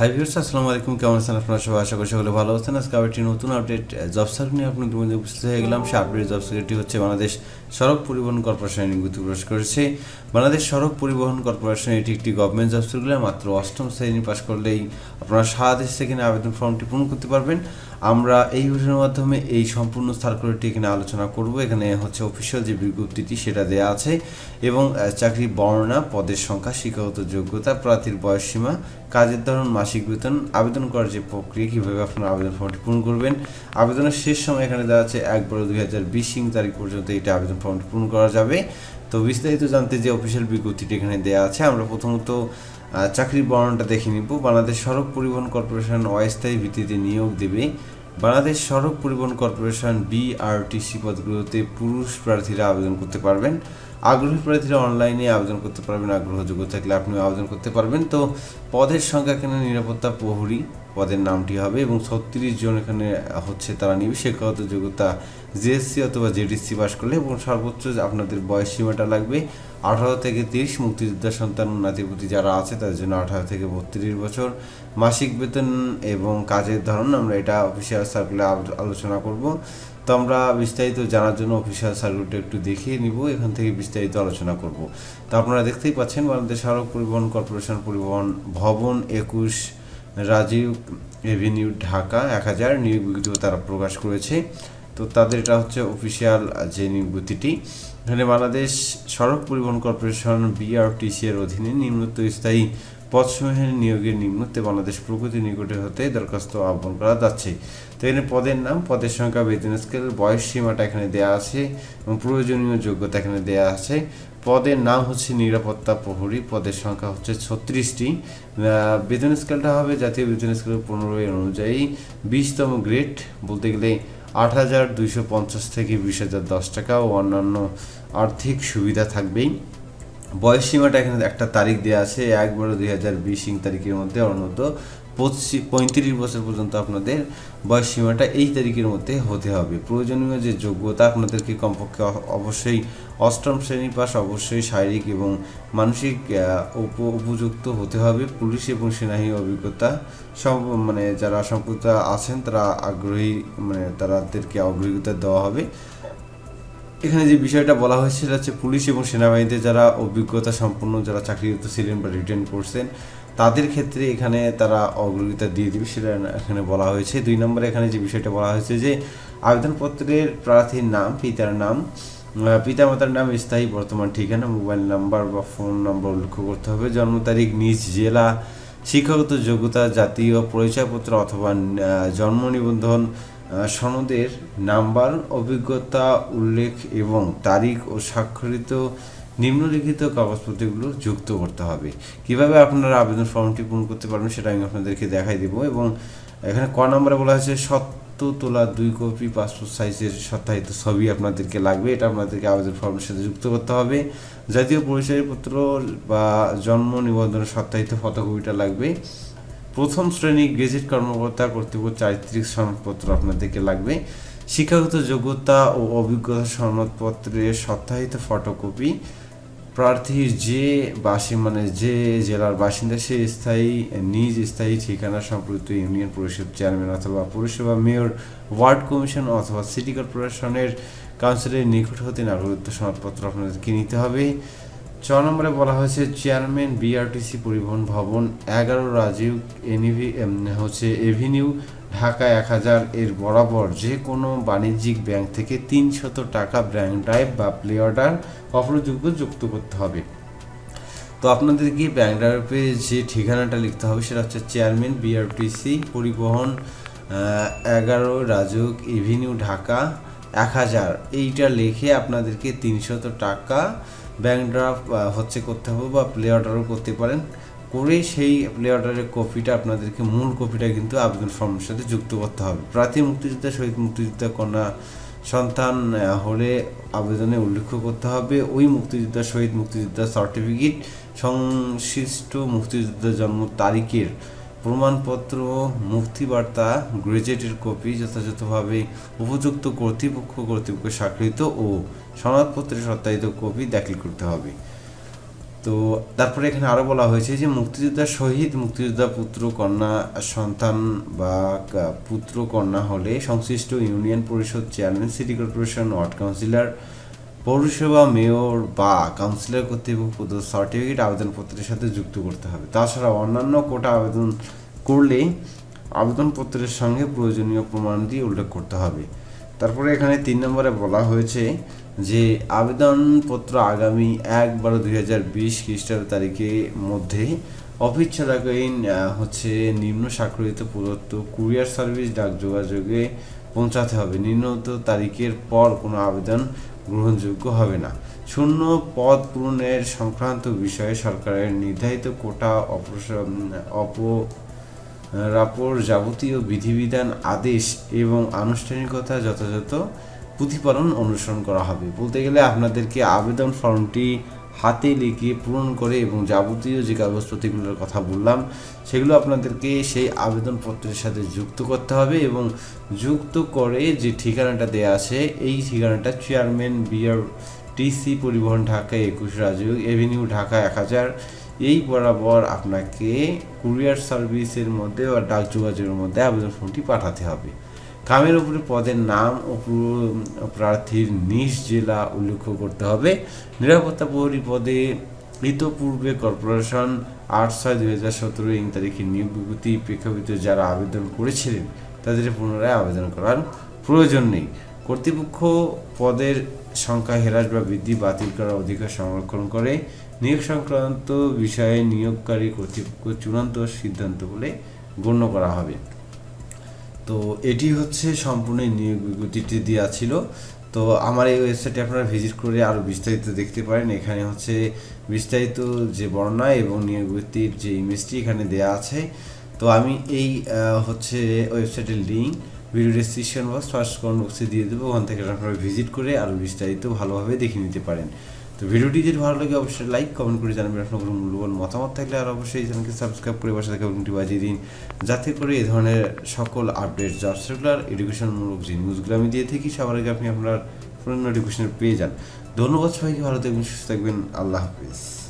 high viewers আসসালামু আলাইকুম কেমন আছেন আপনারা সবাই আশা করি সকলে ভালো আছেন আজকে আবার একটি নতুন আপডেট জব সার্ক নিয়ে আপনাদের মধ্যে উপস্থিত হয়ে গেলাম সে আপডেট জব সার্কটি হচ্ছে বাংলাদেশ সড়ক পরিবহন কর্পোরেশন বিজ্ঞপ্তি প্রকাশ করেছে বাংলাদেশ সড়ক পরিবহন কর্পোরেশন এটি একটি গভর্নমেন্ট জব সার্কুলার মাত্র অষ্টম শ্রেণী পাশ করলেই আপনারা সারা দেশ থেকে আবেদন ফর্মটি পূরণ করতে পারবেন আমরা এই ঘোষণার মাধ্যমে এই সম্পূর্ণ সার্কুলারটি এখানে আলোচনা করব এখানে হচ্ছে অফিসিয়াল যে বিজ্ঞপ্তিটি সেটা দেয়া আছে এবং চাকরি বর্ণনা পদের সংখ্যা শিক্ষাগত যোগ্যতা প্রার্থীর বয়সসীমা কাজের ধরন মাসিক বেতন আবেদন করার যে প্রক্রিয়া কীভাবে আপনার আবেদন ফর্মটি পূরণ করবেন আবেদনের শেষ সময় এখানে দেওয়া আছে এক বারো দুই হাজার বিশ তারিখ পর্যন্ত এটা আবেদন ফর্মটি পূরণ করা যাবে তো বিস্তারিত জানতে যে অফিসিয়াল বিজ্ঞপ্তিটি এখানে দেওয়া আছে আমরা প্রথমত চাকরির বর্ণনাটা দেখে নিব বাংলাদেশ সড়ক পরিবহন কর্পোরেশন অস্থায়ী ভিত্তিতে নিয়োগ দেবে বাংলাদেশ সড়ক পরিবহন কর্পোরেশন বিআরটিসি পদগুলোতে পুরুষ প্রার্থীরা আবেদন করতে পারবেন আগ্রহী প্রার্থীরা অনলাইনে আবেদন করতে পারবেন আগ্রহ যোগ্য থাকলে আপনিও আবেদন করতে পারবেন তো পদের সংখ্যা এখানে নিরাপত্তা প্রহরী পদের নামটি হবে এবং ছত্রিশ জন এখানে হচ্ছে তারা নিবে শিক্ষাগত যোগ্যতা জিএসসি অথবা জেডিসি পাস করলে এবং সর্বোচ্চ আপনাদের বয়স সীমাটা লাগবে আঠারো থেকে তিরিশ মুক্তিযোদ্ধা সন্তান প্রতি যারা আছে তাদের জন্য আঠারো থেকে বত্রিশ বছর মাসিক বেতন এবং কাজের ধরন আমরা এটা অফিসিয়াল সার্কুলে আলোচনা করব তো আমরা বিস্তারিত জানার জন্য অফিসিয়াল সার্কুলটা একটু দেখিয়ে নিব এখান থেকে বিস্তারিত আলোচনা করব তো আপনারা দেখতেই পাচ্ছেন বাংলাদেশ সড়ক পরিবহন কর্পোরেশন পরিবহন ভবন একুশ রাজীব এভিনিউ ঢাকা এক হাজার নিয়োগ তারা প্রকাশ করেছে তো তাদের এটা হচ্ছে অফিসিয়াল যে নিয়োগতিটি এখানে বাংলাদেশ সড়ক পরিবহন কর্পোরেশন বিআরটিসি এর অধীনে নিম্নত স্থায়ী পদসমূহের নিয়োগের নিম্নতে বাংলাদেশ প্রকৃতি নিকটে হতে দরখাস্ত আহ্বান করা যাচ্ছে তো এখানে পদের নাম পদের সংখ্যা বেতন স্কেল বয়স সীমাটা এখানে দেওয়া আছে এবং প্রয়োজনীয় যোগ্যতা এখানে দেওয়া আছে পদের নাম হচ্ছে নিরাপত্তা প্রহরী পদের সংখ্যা হচ্ছে ছত্রিশটি বেতন স্কেলটা হবে জাতীয় বেতন স্কেল পনেরো এর অনুযায়ী বিশতম গ্রেড বলতে গেলে আট হাজার দুইশো পঞ্চাশ থেকে বিশ হাজার দশ টাকা ও অন্যান্য আর্থিক সুবিধা থাকবেই সীমাটা এখানে একটা তারিখ দেওয়া আছে এক বারো দুই হাজার বিশ তারিখের মধ্যে অনন্ত পঁচিশ পঁয়ত্রিশ বছর পর্যন্ত আপনাদের বয়স সীমাটা এই তারিখের মধ্যে হতে হবে প্রয়োজনীয় যে যোগ্যতা আপনাদেরকে কমপক্ষে অবশ্যই অষ্টম শ্রেণী পাস অবশ্যই শারীরিক এবং মানসিক উপযুক্ত হতে হবে পুলিশ এবং সেনাহী অভিজ্ঞতা সব মানে যারা সম্পৃক্ত আছেন তারা আগ্রহী মানে তাদেরকে অগ্রগতা দেওয়া হবে এখানে যে বিষয়টা বলা হয়েছে সেটা হচ্ছে পুলিশ এবং সেনাবাহিনীতে যারা অভিজ্ঞতা সম্পন্ন যারা চাকরিরত ছিলেন বা রিটার্ন করছেন তাদের ক্ষেত্রে এখানে তারা অগ্রাধিকার দিয়ে দিবে সেটা এখানে বলা হয়েছে দুই নম্বরে এখানে যে বিষয়টা বলা হয়েছে যে আবেদনপত্রের প্রার্থীর নাম পিতার নাম পিতামাতার নাম স্থায়ী বর্তমান ঠিকানা মোবাইল নাম্বার বা ফোন নম্বর উল্লেখ করতে হবে জন্ম তারিখ নিজ জেলা শিক্ষাগত যোগ্যতা জাতীয় পরিচয়পত্র অথবা জন্ম নিবন্ধন সনদের নাম্বার অভিজ্ঞতা উল্লেখ এবং তারিখ ও স্বাক্ষরিত নিম্নলিখিত কাগজপত্রগুলো যুক্ত করতে হবে কিভাবে আপনারা আবেদন ফর্মটি পূরণ করতে পারবেন সেটা আমি আপনাদেরকে দেখাই দেবো এবং এখানে ক নম্বরে বলা হয়েছে সত্য তোলা দুই কপি পাসপোর্ট সাইজের সত্যায়িত ছবি আপনাদেরকে লাগবে এটা আপনাদেরকে আবেদন ফর্মের সাথে যুক্ত করতে হবে জাতীয় পরিচয়পত্র বা জন্ম নিবন্ধনের সত্যায়িত ফটোকপিটা লাগবে প্রথম শ্রেণী গেজেট কর্মকর্তা কর্তৃপক্ষ চারিত্রিক সনদপত্র আপনাদেরকে লাগবে শিক্ষাগত যোগ্যতা ও অভিজ্ঞতা সনদপত্রের সত্যায়িত ফটোকপি প্রার্থীর যে বাসি মানে যে জেলার বাসিন্দা সে স্থায়ী নিজ স্থায়ী ঠিকানা সম্পর্কিত ইউনিয়ন পরিষদ চেয়ারম্যান অথবা পৌরসভা মেয়র ওয়ার্ড কমিশন অথবা সিটি কর্পোরেশনের কাউন্সিলের নিকট হতে নাগরিকত্ব সনদপত্র আপনাদেরকে নিতে হবে ছ নম্বরে বলা হয়েছে চেয়ারম্যান বিআরটিসি পরিবহন ভবন এগারো রাজীব এনিভি হচ্ছে এভিনিউ ঢাকা এক হাজার এর বরাবর যে কোনো বাণিজ্যিক ব্যাংক থেকে তিনশত টাকা ব্র্যান্ড ড্রাইভ বা প্লে অর্ডার অফরযোগ্য যুক্ত করতে হবে তো আপনাদেরকে ব্যাঙ্ক ড্রাইভে যে ঠিকানাটা লিখতে হবে সেটা হচ্ছে চেয়ারম্যান বিআরটিসি পরিবহন এগারো রাজুক এভিনিউ ঢাকা এক হাজার এইটা লিখে আপনাদেরকে তিনশত টাকা ব্যাংক ড্রাফট হচ্ছে করতে হবে বা প্লে অর্ডারও করতে পারেন করে সেই প্লে অর্ডারের কপিটা আপনাদেরকে মূল কপিটা কিন্তু আবেদন ফর্মের সাথে যুক্ত করতে হবে প্রার্থী মুক্তিযোদ্ধা শহীদ মুক্তিযোদ্ধা কন্যা সন্তান হলে আবেদনে উল্লেখ করতে হবে ওই মুক্তিযোদ্ধা শহীদ মুক্তিযোদ্ধা সার্টিফিকেট সংশ্লিষ্ট মুক্তিযোদ্ধা জন্ম তারিখের প্রমাণপত্র মুক্তিবার্তা গ্রেজেটের কপি যথাযথভাবে উপযুক্ত কর্তৃপক্ষ কর্তৃপক্ষ স্বাক্ষরিত ও সনদপত্রে সত্যায়িত কপি দাখিল করতে হবে তো তারপরে এখানে আরও বলা হয়েছে যে মুক্তিযোদ্ধা শহীদ মুক্তিযোদ্ধা পুত্র কন্যা সন্তান বা পুত্র কন্যা হলে সংশ্লিষ্ট ইউনিয়ন পরিষদ chairman city corporation ward councillor পৌরসভা মেয়র বা কাউন্সিলর কর্তৃপক্ষ সার্টিফিকেট আবেদনপত্রের সাথে যুক্ত করতে হবে তাছাড়া অন্যান্য কোটা আবেদন করলে আবেদনপত্রের সঙ্গে প্রয়োজনীয় প্রমাণ দিয়ে উল্লেখ করতে হবে তারপরে এখানে তিন নম্বরে বলা হয়েছে যে আবেদনপত্র আগামী এক বারো দুই হাজার বিশ খ্রিস্টাব্দ তারিখের মধ্যে অফিস চলাকালীন হচ্ছে নিম্ন স্বাক্ষরিত প্রদত্ত কুরিয়ার সার্ভিস ডাক যোগাযোগে পৌঁছাতে হবে নিম্নত তারিখের পর কোনো আবেদন গ্রহণযোগ্য হবে না শূন্য পদ পূরণের সংক্রান্ত বিষয়ে সরকারের নির্ধারিত কোটা অপরাপর যাবতীয় বিধিবিধান আদেশ এবং আনুষ্ঠানিকতা যথাযথ প্রতিপালন অনুসরণ করা হবে বলতে গেলে আপনাদেরকে আবেদন ফর্মটি হাতে লিখিয়ে পূরণ করে এবং যাবতীয় যে কাগজপত্রগুলোর কথা বললাম সেগুলো আপনাদেরকে সেই আবেদনপত্রের সাথে যুক্ত করতে হবে এবং যুক্ত করে যে ঠিকানাটা দেয়া আছে এই ঠিকানাটা চেয়ারম্যান বিআর টিসি পরিবহন ঢাকা একুশ রাজযোগ এভিনিউ ঢাকা এক হাজার এই বরাবর আপনাকে কুরিয়ার সার্ভিসের মধ্যে বা ডাক যোগাযোগের মধ্যে আবেদন ফর্মটি পাঠাতে হবে কামের উপরে পদের নাম ও প্রার্থীর নিজ জেলা উল্লেখ করতে হবে নিরাপত্তা প্রহরী পদে ইতপূর্বে কর্পোরেশন আট ছয় দুই হাজার সতেরো ইং তারিখে নিয়োগ বিভূতি প্রেক্ষাপিত যারা আবেদন করেছিলেন তাদের পুনরায় আবেদন করার প্রয়োজন নেই কর্তৃপক্ষ পদের সংখ্যা হ্রাস বা বৃদ্ধি বাতিল করার অধিকার সংরক্ষণ করে নিয়োগ সংক্রান্ত বিষয়ে নিয়োগকারী কর্তৃপক্ষ চূড়ান্ত সিদ্ধান্ত বলে গণ্য করা হবে তো এটি হচ্ছে সম্পূর্ণ নিয়োগ দেওয়া ছিল তো আমার এই ওয়েবসাইটে আপনারা ভিজিট করে আরও বিস্তারিত দেখতে পারেন এখানে হচ্ছে বিস্তারিত যে বর্ণনা এবং নিয়োগতির যে ইমেজটি এখানে দেওয়া আছে তো আমি এই হচ্ছে ওয়েবসাইটের link video description box first comment বক্সে দিয়ে দেবো ওখান থেকে আপনারা ভিজিট করে আরও বিস্তারিত ভালোভাবে দেখে নিতে পারেন তো ভিডিওটি যদি ভালো লাগে অবশ্যই লাইক কমেন্ট করে জানাবেন আপনার কোনো মূল্যবান মতামত থাকলে আর অবশ্যই এই চ্যানেলকে সাবস্ক্রাইব করে বসে থাকে বেলটি বাজিয়ে দিন যাতে করে এই ধরনের সকল আপডেট জব সার্কুলার এডুকেশনমূলক যে নিউজগুলো আমি দিয়ে থাকি সবার আগে আপনি আপনার পুরনো নোটিফিকেশন পেয়ে যান ধন্যবাদ সবাইকে ভালো থাকবেন সুস্থ থাকবেন আল্লাহ হাফিজ